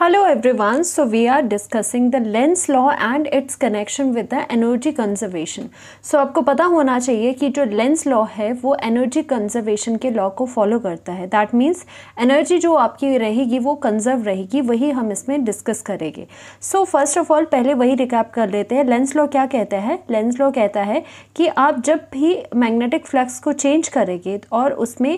Hello everyone, so we are discussing the lens law and its connection with the energy conservation. So आपको पता होना चाहिए कि जो lens law है वो energy conservation के law को follow करता है That means energy जो आपकी रहेगी वो conserve रहेगी वही हम इसमें discuss करेंगे So first of all पहले वही recap कर लेते हैं lens law क्या कहता है Lens law कहता है कि आप जब भी magnetic flux को change करेंगे और उसमें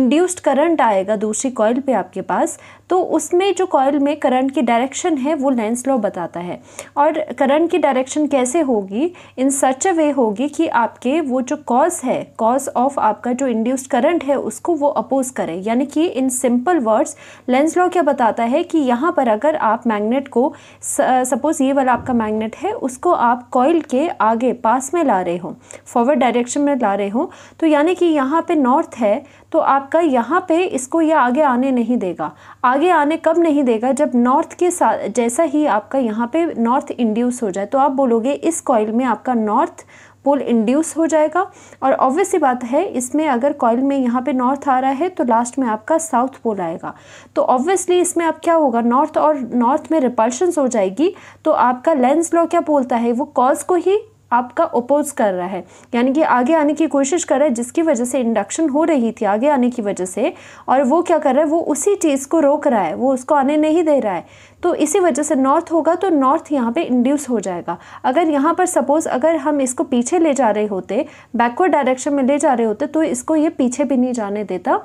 induced current आएगा दूसरी coil पे आपके पास तो उसमें जो कॉयल में करंट की डायरेक्शन है वो लेंस लॉ बताता है और करंट की डायरेक्शन कैसे होगी इन सच अ वे होगी कि आपके वो जो कॉज है कॉज ऑफ आपका जो इंड्यूस्ड करंट है उसको वो अपोज करें यानी कि in simple words Lenz law क्या बताता है कि यहाँ पर अगर आप मैग्नेट को सपोज ये वाला आपका मैग्नेट है उसको आप कॉयल के आगे पास में ला रहे हो फॉरवर्ड डायरेक्शन में ला रहे हो तो यानी कि यहाँ पे नॉर्थ है तो आपका यहाँ पे इसको यह आगे आने नहीं देगा आगे आने कब नहीं देगा जब नॉर्थ के साथ जैसा ही आपका यहाँ पे नॉर्थ इंड्यूस हो जाए तो आप बोलोगे इस कॉयल में आपका नॉर्थ पोल इंड्यूस हो जाएगा और ऑब्वियस बात है इसमें अगर कॉयल में यहाँ पे नॉर्थ आ रहा है तो लास्ट में आपका साउथ पोल आएगा तो ऑब्वियसली इसमें आप क्या होगा नॉर्थ और नॉर्थ में रिपल्शंस हो जाएगी तो आपका लेंस लॉ क्या बोलता है वो कॉज को ही आपका अपोज कर रहा है यानी कि आगे आने की कोशिश कर रहा है जिसकी वजह से इंडक्शन हो रही थी आगे आने की वजह से और वो क्या कर रहा है वो उसी चीज़ को रोक रहा है वो उसको आने नहीं दे रहा है तो इसी वजह से नॉर्थ होगा तो नॉर्थ यहाँ पे इंड्यूस हो जाएगा अगर यहाँ पर सपोज़ अगर हम इसको पीछे ले जा रहे होते बैकवर्ड डायरेक्शन में ले जा रहे होते तो इसको ये पीछे भी नहीं जाने देता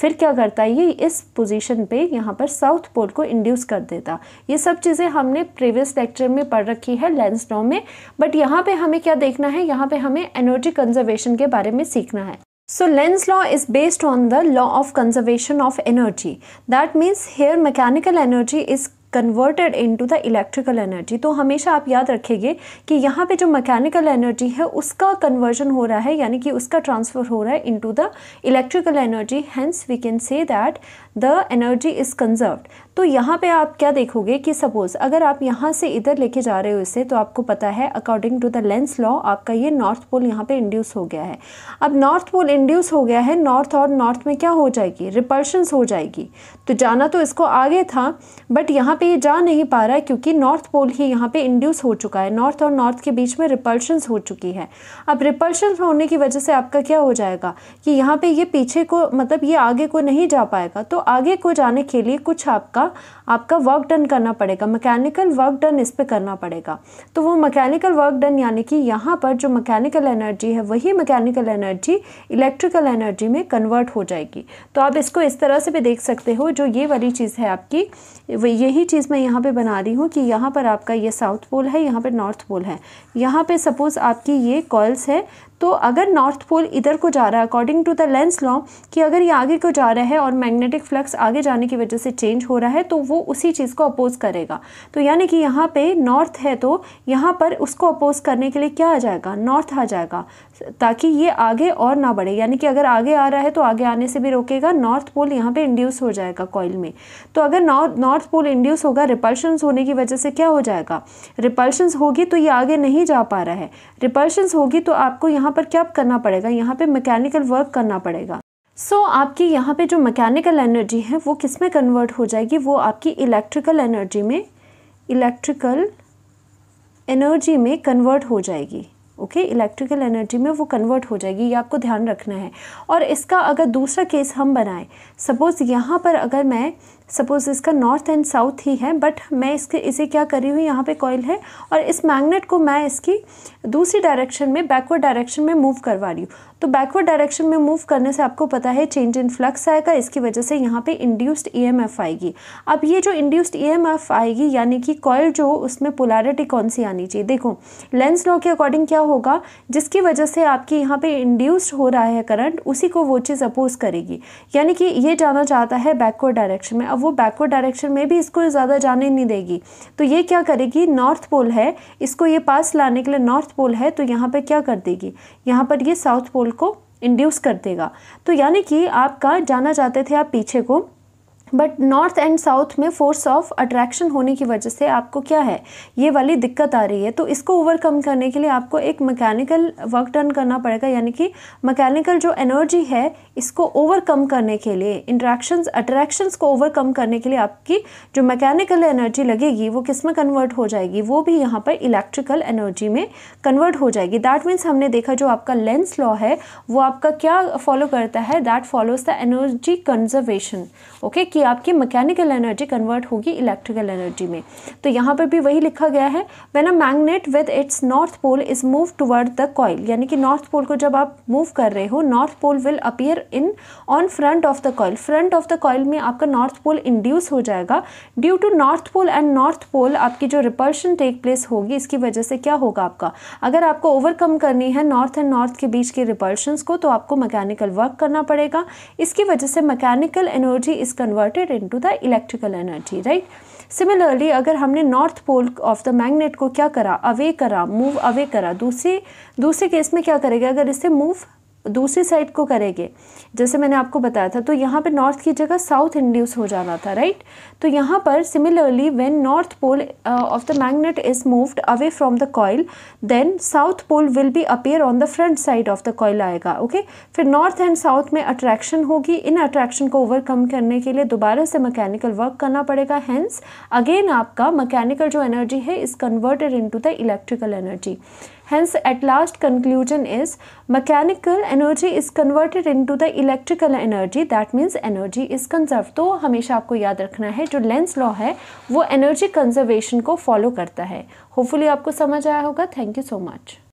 फिर क्या करता है ये इस पोजीशन पे यहाँ पर साउथ पोल को इंड्यूस कर देता ये सब चीज़ें हमने प्रीवियस लेक्चर में पढ़ रखी है लेंस में बट यहाँ पर हमें क्या देखना है यहाँ पे हमें एनर्जी कंजर्वेशन के बारे में सीखना है so Lenz law is based on the law of conservation of energy that means here mechanical energy is converted into the electrical energy तो हमेशा आप याद रखेंगे कि यहाँ पे जो मैकेनिकल एनर्जी है उसका कन्वर्जन हो रहा है यानी कि उसका ट्रांसफ़र हो रहा है into the electrical energy hence we can say that the energy is conserved तो यहाँ पे आप क्या देखोगे कि सपोज़ अगर आप यहाँ से इधर लेके जा रहे हो इसे तो आपको पता है according to the Lenz law आपका ये नॉर्थ पोल यहाँ पे इंड्यूस हो गया है अब नॉर्थ पोल इंड्यूस हो गया है नॉर्थ और नॉर्थ में क्या हो जाएगी रिपल्शंस हो जाएगी तो जाना तो इसको आगे था बट यहाँ पे ये जा नहीं पा रहा क्योंकि नॉर्थ पोल ही यहाँ पे इंड्यूस हो चुका है नॉर्थ और नॉर्थ के बीच में रिपल्शंस हो चुकी है अब रिपल्शन होने की वजह से आपका क्या हो जाएगा कि यहाँ पे ये पीछे को मतलब ये आगे को नहीं जा पाएगा तो आगे को जाने के लिए कुछ आपका आपका वर्क डन करना पड़ेगा मैकेनिकल वर्क डन इस पर करना पड़ेगा तो वो मैकेनिकल वर्क डन यानी कि यहाँ पर जो मैकेनिकल एनर्जी है वही मैकेनिकल एनर्जी इलेक्ट्रिकल एनर्जी में कन्वर्ट हो जाएगी तो आप इसको इस तरह से भी देख सकते हो जो ये वाली चीज़ है आपकी यही चीज़ मैं यहाँ पर बना रही हूँ कि यहाँ पर आपका ये साउथ पोल है यहाँ पर नॉर्थ पोल है यहाँ पर सपोज़ आपकी ये कॉयल्स है तो अगर नॉर्थ पोल इधर को जा रहा है according to the Lenz law कि अगर ये आगे को जा रहा है और मैग्नेटिक फ्लक्स आगे जाने की वजह से चेंज हो रहा है तो वो उसी चीज़ को अपोज करेगा तो यानी कि यहाँ पे नॉर्थ है तो यहाँ पर उसको अपोज करने के लिए क्या आ जाएगा नॉर्थ आ जाएगा ताकि ये आगे और ना बढ़े यानी कि अगर आगे आ रहा है तो आगे आने से भी रोकेगा नॉर्थ पोल यहाँ पे इंड्यूस हो जाएगा कॉयल में तो अगर नॉर्थ पोल इंड्यूस होगा रिपल्शंस होने की वजह से क्या हो जाएगा रिपल्शंस होगी तो ये आगे नहीं जा पा रहा है रिपल्शंस होगी तो आपको यहाँ पर क्या करना पड़ेगा यहाँ पर मैकेनिकल वर्क करना पड़ेगा सो so, आपकी यहाँ पर जो मैकेनिकल एनर्जी है वो किस में कन्वर्ट हो जाएगी वो आपकी इलेक्ट्रिकल एनर्जी में इलेक्ट्रिकल एनर्जी में कन्वर्ट हो जाएगी ओके इलेक्ट्रिकल एनर्जी में वो कन्वर्ट हो जाएगी ये आपको ध्यान रखना है और इसका अगर दूसरा केस हम बनाएं सपोज़ यहाँ पर अगर मैं सपोज़ इसका नॉर्थ एंड साउथ ही है बट मैं इसके इसे क्या करी हुई यहाँ पे कॉयल है और इस मैग्नेट को मैं इसकी दूसरी डायरेक्शन में बैकवर्ड डायरेक्शन में मूव करवा रही हूँ तो बैकवर्ड डायरेक्शन में मूव करने से आपको पता है चेंज इन फ्लक्स आएगा इसकी वजह से यहाँ पे इंड्यूस्ड ई e आएगी अब ये जो इंड्यूस्ड ई e आएगी यानी कि कॉयल जो उसमें पोलारिटी कौन सी आनी चाहिए देखो लेंस लॉ के अकॉर्डिंग क्या होगा जिसकी वजह से आपकी यहाँ पे इंड्यूस्ड हो रहा है करंट उसी को वो चीज़ अपोज करेगी यानी कि ये जाना चाहता है बैकवर्ड डायरेक्शन में अब वो बैकवर्ड डायरेक्शन में भी इसको ज़्यादा जाने नहीं देगी तो ये क्या करेगी नॉर्थ पोल है इसको ये पास लाने के लिए नॉर्थ पोल है तो यहाँ पर क्या कर देगी यहाँ पर ये साउथ पोल को इंड्यूस कर देगा तो यानी कि आपका जाना चाहते थे आप पीछे को बट नॉर्थ एंड साउथ में फोर्स ऑफ अट्रैक्शन होने की वजह से आपको क्या है ये वाली दिक्कत आ रही है तो इसको ओवरकम करने के लिए आपको एक मैकेनिकल वर्क डन करना पड़ेगा यानी कि मैकेनिकल जो एनर्जी है इसको ओवरकम करने के लिए इंट्रैक्शन अट्रैक्शंस को ओवरकम करने के लिए आपकी जो मैकेनिकल एनर्जी लगेगी वो किस में कन्वर्ट हो जाएगी वो भी यहाँ पर इलेक्ट्रिकल एनर्जी में कन्वर्ट हो जाएगी दैट मीन्स हमने देखा जो आपका लेंस लॉ है वो आपका क्या फॉलो करता है that follows the energy conservation okay कि आपकी मैकेनिकल एनर्जी कन्वर्ट होगी इलेक्ट्रिकल एनर्जी में तो यहाँ पर भी वही लिखा गया है when a magnet with its north pole is move toward the coil यानी कि नॉर्थ पोल को जब आप मूव कर रहे हो north pole will appear in on front of the coil front of the coil में आपका नॉर्थ पोल इंड्यूस हो जाएगा due to north pole and north pole आपकी जो रिपल्शन टेक प्लेस होगी इसकी वजह से क्या होगा आपका अगर आपको ओवरकम करनी है नॉर्थ एंड नॉर्थ के बीच के रिपल्शंस को तो आपको मैकेनिकल वर्क करना पड़ेगा इसकी वजह से mechanical energy is convert converted to the electrical energy right similarly अगर हमने north pole of the magnet को क्या करा अवे करा मूव अवे करा दूसरे दूसरे केस में क्या करेगा अगर इसे मूव दूसरी साइड को करेंगे जैसे मैंने आपको बताया था तो यहाँ पर नॉर्थ की जगह साउथ इंड्यूस हो जाना था राइट तो यहाँ पर similarly when north pole of the magnet is moved away from the coil then south pole will be appear on the front side of the coil आएगा ओके okay? फिर north and south में attraction होगी इन attraction को overcome करने के लिए दोबारा से मैकेनिकल वर्क करना पड़ेगा हैंस अगेन आपका मैकेनिकल जो एनर्जी है is converted in the electrical energy Hence, at last conclusion is mechanical energy is converted into the electrical energy. That means energy is conserved. तो हमेशा आपको याद रखना है जो लेंस लॉ है वो एनर्जी कंजर्वेशन को फॉलो करता है होपफुली आपको समझ आया होगा थैंक यू सो मच